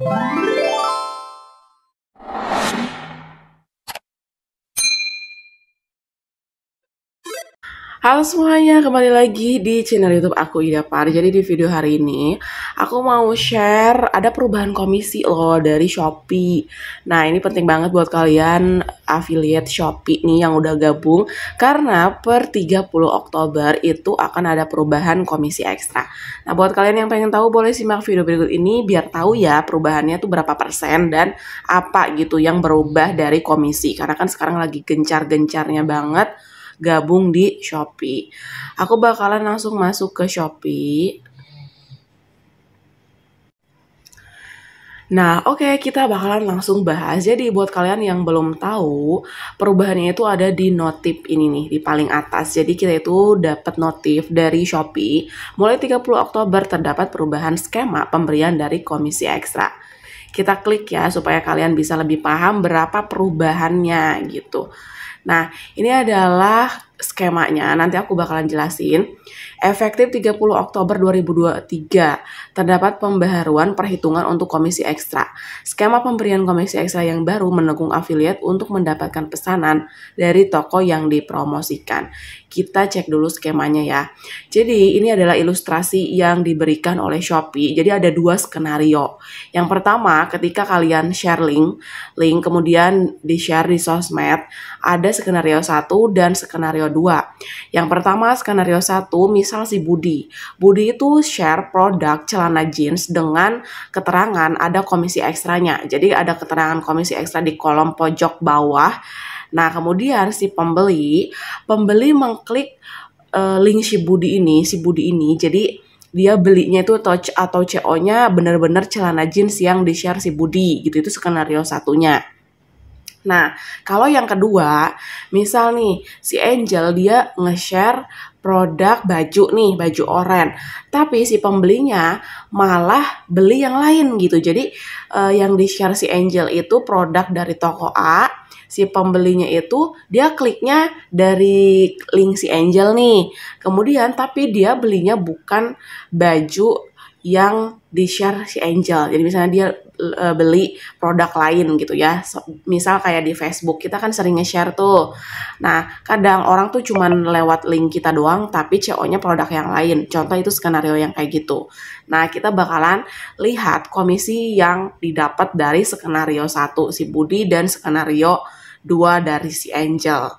Música Halo semuanya, kembali lagi di channel YouTube aku Ida pari Jadi di video hari ini aku mau share ada perubahan komisi loh dari Shopee. Nah, ini penting banget buat kalian affiliate Shopee nih yang udah gabung karena per 30 Oktober itu akan ada perubahan komisi ekstra. Nah, buat kalian yang pengen tahu boleh simak video berikut ini biar tahu ya perubahannya tuh berapa persen dan apa gitu yang berubah dari komisi. Karena kan sekarang lagi gencar-gencarnya banget gabung di Shopee. Aku bakalan langsung masuk ke Shopee. Nah, oke, okay, kita bakalan langsung bahas. Jadi, buat kalian yang belum tahu, perubahannya itu ada di notif ini nih, di paling atas. Jadi, kita itu dapat notif dari Shopee. Mulai 30 Oktober terdapat perubahan skema pemberian dari komisi ekstra kita klik ya supaya kalian bisa lebih paham berapa perubahannya gitu. Nah, ini adalah skemanya. Nanti aku bakalan jelasin. Efektif 30 Oktober 2023, terdapat pembaharuan perhitungan untuk komisi ekstra. Skema pemberian komisi ekstra yang baru menegung afiliat untuk mendapatkan pesanan dari toko yang dipromosikan. Kita cek dulu skemanya ya. Jadi ini adalah ilustrasi yang diberikan oleh Shopee. Jadi ada dua skenario. Yang pertama, ketika kalian share link, link kemudian di-share di sosmed, ada skenario satu dan skenario dua. Yang pertama, skenario satu, misal si Budi. Budi itu share produk celana jeans dengan keterangan ada komisi ekstranya. Jadi ada keterangan komisi ekstra di kolom pojok bawah Nah, kemudian si pembeli, pembeli mengklik uh, link si Budi ini, si Budi ini. Jadi dia belinya itu touch atau CO-nya benar-benar celana jeans yang di-share si Budi gitu. Itu skenario satunya. Nah, kalau yang kedua, misal nih si Angel dia nge-share produk baju nih, baju oren. Tapi si pembelinya malah beli yang lain gitu. Jadi eh, yang di-share si Angel itu produk dari toko A, si pembelinya itu dia kliknya dari link si Angel nih. Kemudian tapi dia belinya bukan baju yang di-share si Angel. Jadi misalnya dia e, beli produk lain gitu ya. misal kayak di Facebook kita kan sering nge-share tuh. Nah, kadang orang tuh cuman lewat link kita doang tapi CO-nya produk yang lain. Contoh itu skenario yang kayak gitu. Nah, kita bakalan lihat komisi yang didapat dari skenario satu si Budi dan skenario dua dari si Angel.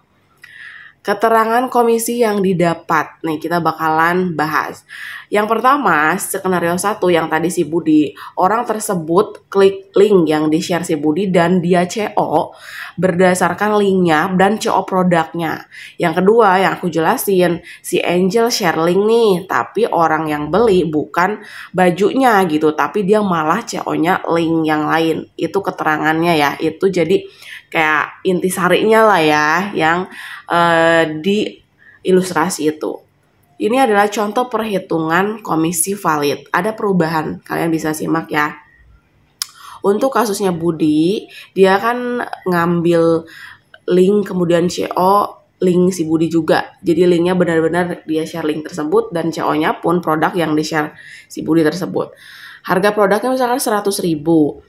Keterangan komisi yang didapat, nih kita bakalan bahas. Yang pertama, skenario satu yang tadi si Budi, orang tersebut klik link yang di-share si Budi dan dia CO berdasarkan linknya dan CO produknya. Yang kedua yang aku jelasin, si Angel share link nih, tapi orang yang beli bukan bajunya gitu, tapi dia malah CO-nya link yang lain. Itu keterangannya ya, itu jadi kayak intisarinya lah ya yang uh, di ilustrasi itu. Ini adalah contoh perhitungan komisi valid. Ada perubahan, kalian bisa simak ya. Untuk kasusnya Budi, dia kan ngambil link kemudian CO link si Budi juga. Jadi linknya benar-benar dia share link tersebut dan CO-nya pun produk yang di-share si Budi tersebut. Harga produknya misalkan 100 ribu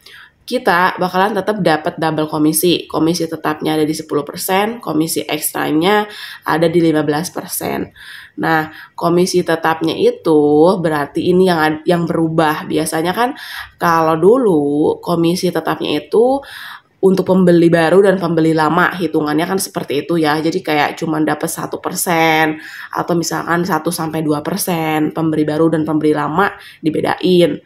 kita bakalan tetap dapat double komisi. Komisi tetapnya ada di 10%, komisi ekstranya ada di 15%. Nah, komisi tetapnya itu berarti ini yang yang berubah. Biasanya kan kalau dulu komisi tetapnya itu untuk pembeli baru dan pembeli lama hitungannya kan seperti itu ya jadi kayak cuma dapat satu persen atau misalkan 1 sampai dua persen pembeli baru dan pembeli lama dibedain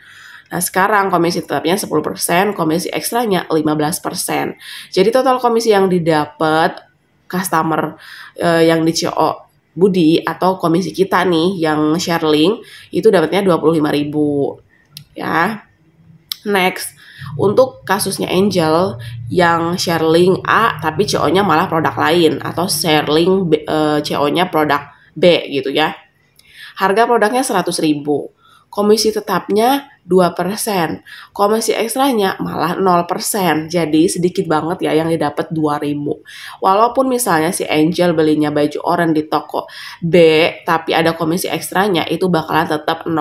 Nah, sekarang komisi tetapnya 10%, komisi ekstranya 15%. Jadi total komisi yang didapat customer eh, yang di CO Budi atau komisi kita nih yang share link itu dapatnya 25.000. Ya. Next, untuk kasusnya Angel yang share link A tapi CO-nya malah produk lain atau share link eh, CO-nya produk B gitu ya. Harga produknya ribu komisi tetapnya 2%, komisi ekstranya malah 0%, jadi sedikit banget ya yang didapat 2000 Walaupun misalnya si Angel belinya baju oranye di toko B, tapi ada komisi ekstranya itu bakalan tetap 0%.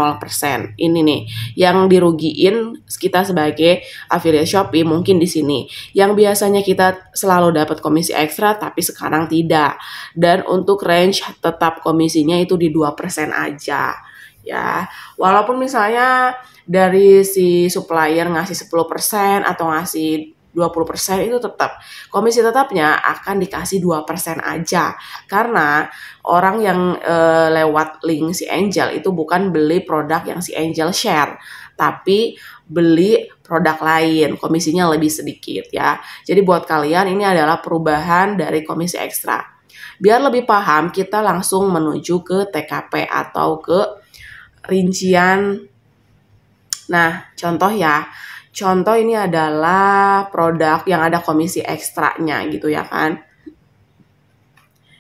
Ini nih, yang dirugiin kita sebagai affiliate Shopee mungkin di sini. Yang biasanya kita selalu dapat komisi ekstra, tapi sekarang tidak. Dan untuk range tetap komisinya itu di 2% aja ya walaupun misalnya dari si supplier ngasih 10% atau ngasih 20% itu tetap komisi tetapnya akan dikasih 2% aja karena orang yang e, lewat link si Angel itu bukan beli produk yang si Angel share tapi beli produk lain komisinya lebih sedikit ya jadi buat kalian ini adalah perubahan dari komisi ekstra biar lebih paham kita langsung menuju ke TKP atau ke rincian. Nah, contoh ya. Contoh ini adalah produk yang ada komisi ekstraknya gitu ya kan.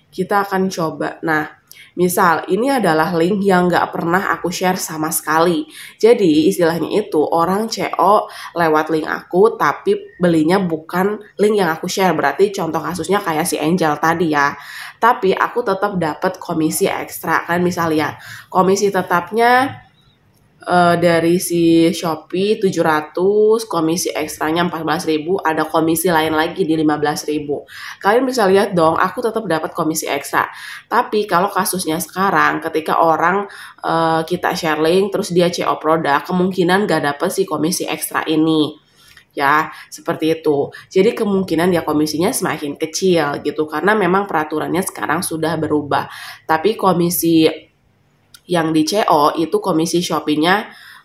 Kita akan coba. Nah, Misal, ini adalah link yang nggak pernah aku share sama sekali. Jadi, istilahnya itu orang CO lewat link aku, tapi belinya bukan link yang aku share. Berarti contoh kasusnya kayak si Angel tadi ya. Tapi aku tetap dapat komisi ekstra. Kan bisa lihat, ya, komisi tetapnya uh, dari si Shopee 700, komisi ekstranya 14.000, ada komisi lain lagi di 15.000. Kalian bisa lihat dong, aku tetap dapat komisi ekstra. Tapi kalau kasusnya sekarang ketika orang uh, kita share link terus dia CO produk, kemungkinan gak dapat si komisi ekstra ini ya seperti itu. Jadi kemungkinan dia ya komisinya semakin kecil gitu karena memang peraturannya sekarang sudah berubah. Tapi komisi yang di CO itu komisi shopee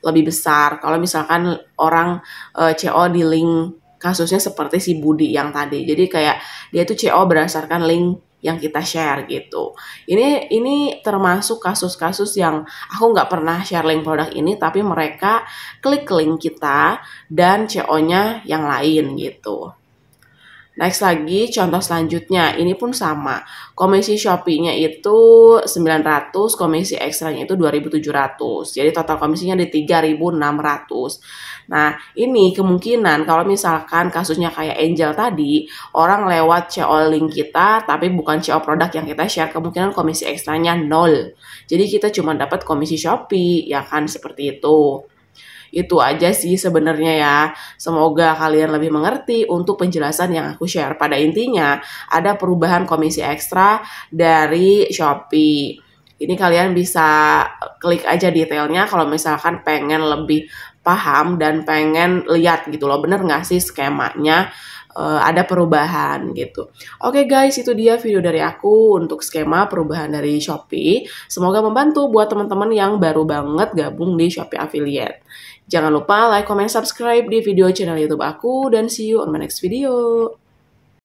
lebih besar. Kalau misalkan orang e, eh, CO di link kasusnya seperti si Budi yang tadi. Jadi kayak dia tuh CO berdasarkan link yang kita share gitu. Ini ini termasuk kasus-kasus yang aku nggak pernah share link produk ini, tapi mereka klik link kita dan CO-nya yang lain gitu. Next lagi contoh selanjutnya, ini pun sama. Komisi Shopee-nya itu 900, komisi ekstranya itu 2700. Jadi total komisinya di 3600. Nah, ini kemungkinan kalau misalkan kasusnya kayak Angel tadi, orang lewat CO link kita tapi bukan CO produk yang kita share, kemungkinan komisi ekstranya nol. Jadi kita cuma dapat komisi Shopee, ya kan seperti itu. Itu aja sih sebenarnya ya. Semoga kalian lebih mengerti untuk penjelasan yang aku share. Pada intinya, ada perubahan komisi ekstra dari Shopee. Ini kalian bisa klik aja detailnya kalau misalkan pengen lebih paham dan pengen lihat gitu loh bener nggak sih skemanya uh, ada perubahan gitu. Oke okay guys, itu dia video dari aku untuk skema perubahan dari Shopee. Semoga membantu buat teman-teman yang baru banget gabung di Shopee Affiliate. Jangan lupa like, comment, subscribe di video channel YouTube aku dan see you on my next video.